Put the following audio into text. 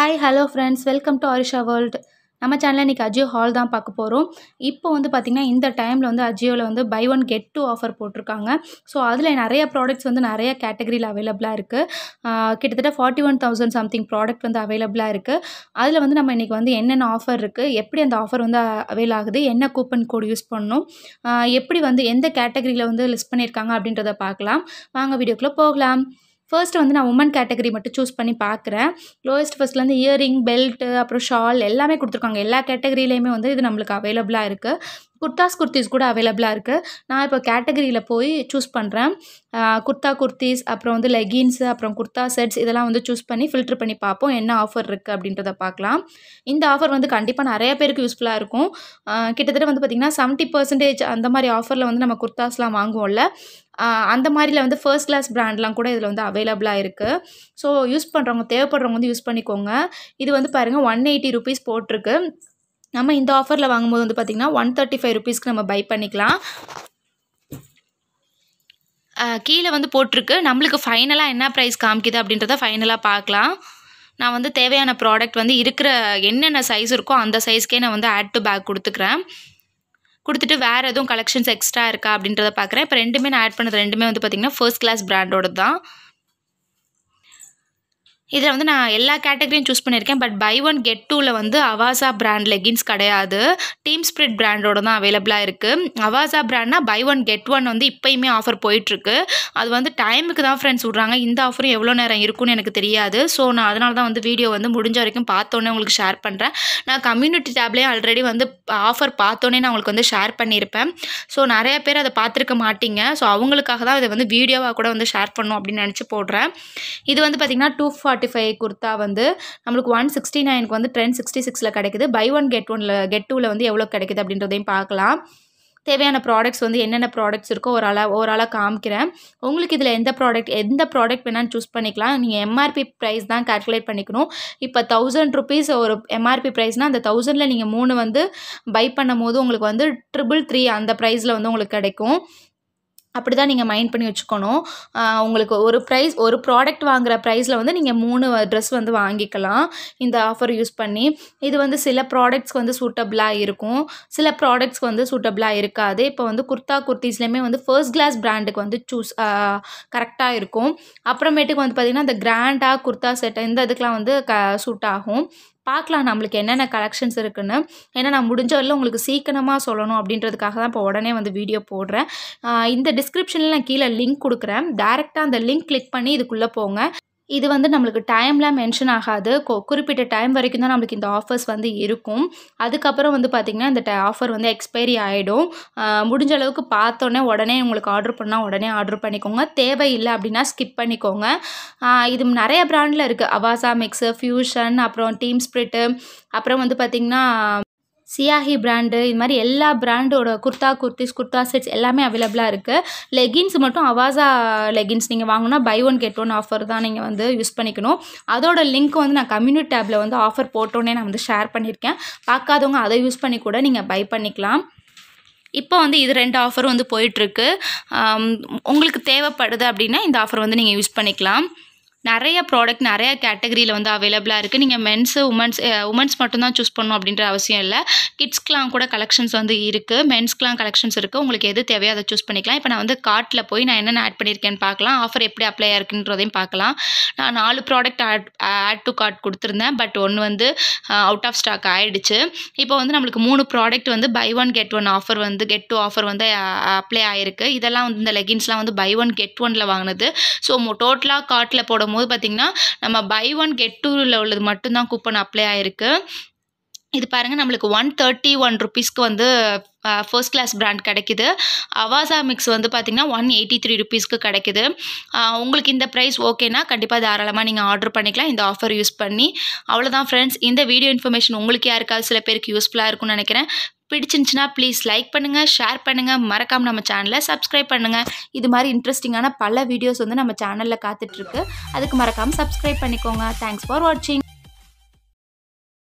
hi hello friends welcome to Arisha world நம்ம சேனலில் இன்றைக்கி அஜியோ ஹால் தான் பார்க்க போகிறோம் இப்போ வந்து பார்த்திங்கன்னா இந்த டைமில் வந்து அஜியோவில் வந்து buy one get two offer போட்டிருக்காங்க ஸோ அதில் நிறைய ப்ராடக்ட்ஸ் வந்து நிறைய கேட்டகரியில் அவைலபிளாக இருக்குது கிட்டத்தட்ட forty one thousand something product வந்து அவைலபிளாக இருக்குது அதில் வந்து நம்ம இன்றைக்கி வந்து என்னென்ன ஆஃபர் இருக்குது எப்படி அந்த ஆஃபர் வந்து அவைல் ஆகுது என்ன கூப்பன் கோட் யூஸ் பண்ணணும் எப்படி வந்து எந்த கேட்டகரியில் வந்து லிஸ்ட் பண்ணியிருக்காங்க அப்படின்றத பார்க்கலாம் வாங்க வீடியோக்குள்ளே போகலாம் ஃபர்ஸ்ட் வந்து நான் உமன் கேட்டகரி மட்டும் சூஸ் பண்ணி பார்க்குறேன் லோயஸ்ட் ஃபர்ஸ்ட்லேருந்து இயரிங் பெல்ட்டு அப்புறம் ஷால் எல்லாமே கொடுத்துருக்காங்க எல்லா கேட்டகரியிலையுமே வந்து இது நம்மளுக்கு அவைலபிளாக இருக்குது குர்தாஸ் குர்த்திஸ் கூட அவைலபிளாக இருக்குது நான் இப்போ கேட்டகரியில் போய் சூஸ் பண்ணுறேன் குர்த்தா குர்த்திஸ் அப்புறம் வந்து லெகின்ஸு அப்புறம் குர்த்தா செட்ஸ் இதெல்லாம் வந்து சூஸ் பண்ணி ஃபில்ட்ரு பண்ணி பார்ப்போம் என்ன ஆஃபர் இருக்குது அப்படின்றத பார்க்கலாம் இந்த ஆஃபர் வந்து கண்டிப்பாக நிறைய பேருக்கு யூஸ்ஃபுல்லாக இருக்கும் கிட்டத்தட்ட வந்து பார்த்திங்கன்னா செவன்ட்டி பர்சன்டேஜ் அந்த மாதிரி ஆஃபரில் வந்து நம்ம குர்த்தாஸ்லாம் வாங்குவோம்ல அந்த மாதிரில வந்து ஃபர்ஸ்ட் கிளாஸ் ப்ராண்ட்லாம் கூட இதில் வந்து அவைலபிளாக இருக்குது ஸோ யூஸ் பண்ணுறவங்க தேவைப்படுறவங்க வந்து யூஸ் பண்ணிக்கோங்க இது வந்து பாருங்கள் ஒன் எயிட்டி ருபீஸ் போட்டிருக்கு நம்ம இந்த ஆஃபரில் வாங்கும்போது வந்து பார்த்திங்கன்னா ஒன் தேர்ட்டி ஃபைவ் ருபீஸ்க்கு நம்ம பை பண்ணிக்கலாம் கீழே வந்து போட்டிருக்கு நம்மளுக்கு ஃபைனலாக என்ன ப்ரைஸ் காமிக்குது அப்படின்றத ஃபைனலாக பார்க்கலாம் நான் வந்து தேவையான ப்ராடக்ட் வந்து இருக்கிற என்னென்ன சைஸ் இருக்கோ அந்த சைஸ்க்கே நான் வந்து ஆட் டு பேக் கொடுத்துக்கிறேன் கொடுத்துட்டு வேறு எதுவும் கலெக்ஷன்ஸ் எக்ஸ்ட்ரா இருக்கா அப்படின்றத பார்க்குறேன் இப்போ ரெண்டுமே நான் ஆட் பண்ணது ரெண்டுமே வந்து பார்த்திங்கன்னா ஃபர்ஸ்ட் கிளாஸ் ப்ராண்டோட தான் இதில் வந்து நான் எல்லா கேட்டகரியும் சூஸ் பண்ணியிருக்கேன் பட் பை ஒன் கெட் டூவில் வந்து அவாசா பிராண்ட் லெகின்ஸ் கிடையாது டீம் ஸ்பிரிட் பிராண்டோட தான் அவைலபிளாக இருக்குது அவாசா பிராண்ட்னா பை ஒன் கெட் ஒன் வந்து இப்போயுமே ஆஃபர் போயிட்டுருக்கு அது வந்து டைமுக்கு தான் ஃப்ரெண்ட்ஸ் விட்றாங்க இந்த ஆஃபரும் எவ்வளோ நேரம் இருக்குன்னு எனக்கு தெரியாது ஸோ நான் அதனால தான் வந்து வீடியோ வந்து முடிஞ்ச வரைக்கும் பார்த்தோன்னே உங்களுக்கு ஷேர் பண்ணுறேன் நான் கம்யூனிட்டி டேப்லேயும் ஆல்ரெடி வந்து ஆஃபர் பார்த்தோன்னே நான் உங்களுக்கு வந்து ஷேர் பண்ணியிருப்பேன் ஸோ நிறைய பேர் அதை பார்த்துருக்க மாட்டிங்க ஸோ அவங்களுக்காக தான் இதை வந்து வீடியோவாக கூட வந்து ஷேர் பண்ணும் அப்படின்னு நினச்சி போடுறேன் இது வந்து பார்த்திங்கன்னா டூ ஃபார்ட்டி ஃபைவ் குர்த்தா வந்து நம்மளுக்கு ஒன் சிக்ஸ்டி நைனுக்கு வந்து ட்ரெண்ட் சிக்ஸ்டி சிக்ஸில் கிடைக்குது பை ஒன் கெட் ஒனில் கெட் டூவில் வந்து எவ்வளோ கிடைக்குது அப்படின்றதையும் பார்க்கலாம் தேவையான ப்ராடக்ட்ஸ் வந்து என்னென்ன ப்ராடக்ட்ஸ் இருக்கோ ஒரு ஆளாக ஆளாக காமிக்கிறேன் உங்களுக்கு இதில் எந்த ப்ராடக்ட் எந்த ப்ராடக்ட் வேணாலும் சூஸ் பண்ணிக்கலாம் நீங்கள் எம்ஆர்பி ப்ரைஸ் தான் கால்குலேட் பண்ணிக்கணும் இப்போ தௌசண்ட் ருபீஸ் ஒரு எம்ஆர்பி ப்ரைஸ்னால் அந்த தௌசண்டில் நீங்கள் மூணு வந்து பை பண்ணும் போது உங்களுக்கு வந்து ட்ரிபிள் த்ரீ அந்த ப்ரைஸில் வந்து உங்களுக்கு கிடைக்கும் அப்படி தான் நீங்கள் மைண்ட் பண்ணி வச்சுக்கணும் உங்களுக்கு ஒரு ப்ரைஸ் ஒரு ப்ராடக்ட் வாங்குகிற ப்ரைஸில் வந்து நீங்கள் மூணு ட்ரெஸ் வந்து வாங்கிக்கலாம் இந்த ஆஃபர் யூஸ் பண்ணி இது வந்து சில ப்ராடக்ட்ஸ்க்கு வந்து சூட்டபிளாக இருக்கும் சில ப்ராடக்ட்ஸ்க்கு வந்து சூட்டபிளாக இருக்காது இப்போ வந்து குர்த்தா குர்த்திஸ்லேயுமே வந்து ஃபர்ஸ்ட் கிளாஸ் பிராண்டுக்கு வந்து சூஸ் கரெக்டாக இருக்கும் அப்புறமேட்டுக்கு வந்து பார்த்திங்கன்னா இந்த கிராண்டாக குர்த்தா செட்டை இந்த இதுக்கெலாம் வந்து க சூட் ஆகும் பார்க்கலாம் நம்மளுக்கு என்னென்ன கலெக்ஷன்ஸ் இருக்குன்னு ஏன்னா நான் முடிஞ்ச வரல உங்களுக்கு சீக்கிரமாக சொல்லணும் அப்படின்றதுக்காக தான் இப்போ உடனே வந்து வீடியோ போடுறேன் இந்த டிஸ்கிரிப்ஷனில் நான் கீழே லிங்க் கொடுக்குறேன் டேரெக்டாக அந்த லிங்க் கிளிக் பண்ணி இதுக்குள்ளே போங்க இது வந்து நம்மளுக்கு டைம்லாம் மென்ஷன் ஆகாது குறிப்பிட்ட டைம் வரைக்கும் தான் நம்மளுக்கு இந்த ஆஃபர்ஸ் வந்து இருக்கும் அதுக்கப்புறம் வந்து பார்த்திங்கன்னா இந்த ஆஃபர் வந்து எக்ஸ்பைரி ஆகிடும் முடிஞ்ச அளவுக்கு பார்த்தோன்னே உடனே உங்களுக்கு ஆர்டர் பண்ணால் உடனே ஆர்டர் பண்ணிக்கோங்க தேவையில்லை அப்படின்னா ஸ்கிப் பண்ணிக்கோங்க இது நிறைய ப்ராண்டில் இருக்குது அவாசா மிக்ஸு ஃப்யூஷன் அப்புறம் டீம் ஸ்ப்ரிட்டு அப்புறம் வந்து பார்த்திங்கன்னா சியாஹி பிராண்டு இது மாதிரி எல்லா பிராண்டோட குர்த்தா குர்த்திஸ் குர்த்தா செட்ஸ் எல்லாமே அவைலபிளாக இருக்குது லெகின்ஸ் மட்டும் அவாசா லெகின்ஸ் நீங்கள் வாங்கினா buy one get one offer தான் நீங்கள் வந்து யூஸ் பண்ணிக்கணும் அதோட லிங்க் வந்து நான் கம்யூனிட்டி டேப்பில் வந்து ஆஃபர் போட்டோன்னே நான் வந்து ஷேர் பண்ணியிருக்கேன் பார்க்காதவங்க அதை யூஸ் பண்ணி கூட நீங்கள் பை பண்ணிக்கலாம் இப்போ வந்து இது ரெண்டு ஆஃபர் வந்து போயிட்டுருக்கு உங்களுக்கு தேவைப்படுது அப்படின்னா இந்த ஆஃபர் வந்து நீங்கள் யூஸ் பண்ணிக்கலாம் நிறைய ப்ராடக்ட் நிறைய கேட்டகரியில் வந்து அவைலபிளாக இருக்குது நீங்கள் மென்ஸு உமன்ஸ் உமன்ஸ் மட்டும்தான் சூஸ் பண்ணணும் அப்படின்ற அவசியம் இல்லை கிட்ஸ்க்கெலாம் கூட கலெக்ஷன்ஸ் வந்து இருக்குது மென்ஸ்க்கெலாம் கலெக்ஷன்ஸ் இருக்குது உங்களுக்கு எது தேவையோ அதை சூஸ் பண்ணிக்கலாம் இப்போ நான் வந்து கார்ட்டில் போய் நான் என்னென்ன ஆட் பண்ணியிருக்கேன்னு பார்க்கலாம் ஆஃபர் எப்படி அப்ளை ஆயிருக்குன்றதையும் பார்க்கலாம் நான் நாலு product add add to cart கொடுத்துருந்தேன் பட் ஒன்று வந்து அவுட் ஆஃப் ஸ்டாக் ஆகிடுச்சு இப்போ வந்து நம்மளுக்கு மூணு ப்ராடக்ட் வந்து buy one get one offer வந்து கெட் டூ ஆஃபர் வந்து அப்ளை ஆயிருக்கு இதெல்லாம் வந்து இந்த லெகின்ஸ்லாம் வந்து பை ஒன் கெட் ஒனில் வாங்கினது ஸோ டோட்டலாக கார்ட்டில் போட பார்க்கும் போது பார்த்திங்கன்னா நம்ம பை ஒன் கெட் டூவில் உள்ளது மட்டும்தான் கூப்பன் அப்ளை ஆகிருக்கு இது பாருங்கள் நம்மளுக்கு ஒன் தேர்ட்டி ஒன் ருபீஸ்க்கு வந்து ஃபர்ஸ்ட் கிளாஸ் பிராண்ட் கிடைக்குது அவாசா மிக்ஸ் வந்து பார்த்திங்கன்னா ஒன் எயிட்டி த்ரீ ருபீஸ்க்கு கிடைக்குது உங்களுக்கு இந்த ப்ரைஸ் ஓகேனா கண்டிப்பாக தாராளமாக நீங்கள் ஆர்டர் பண்ணிக்கலாம் இந்த ஆஃபர் யூஸ் பண்ணி அவ்வளோதான் ஃப்ரெண்ட்ஸ் இந்த வீடியோ இன்ஃபர்மேஷன் உங்களுக்கு யாருக்காவது சில பேருக்கு யூஸ்ஃபுல்லாக இருக்கும்னு நினைக்கிறேன் பிடிச்சிருந்துச்சின்னா ப்ளீஸ் லைக் பண்ணுங்கள் ஷேர் பண்ணுங்கள் மறக்காமல் நம்ம சேனலை சப்ஸ்கிரைப் பண்ணுங்கள் இது மாதிரி இன்ட்ரெஸ்டிங்கான பல வீடியோஸ் வந்து நம்ம சேனலில் காத்துட்ருக்கு அதுக்கு மறக்காமல் சப்ஸ்கிரைப் பண்ணிக்கோங்க தேங்க்ஸ் ஃபார் வாட்சிங்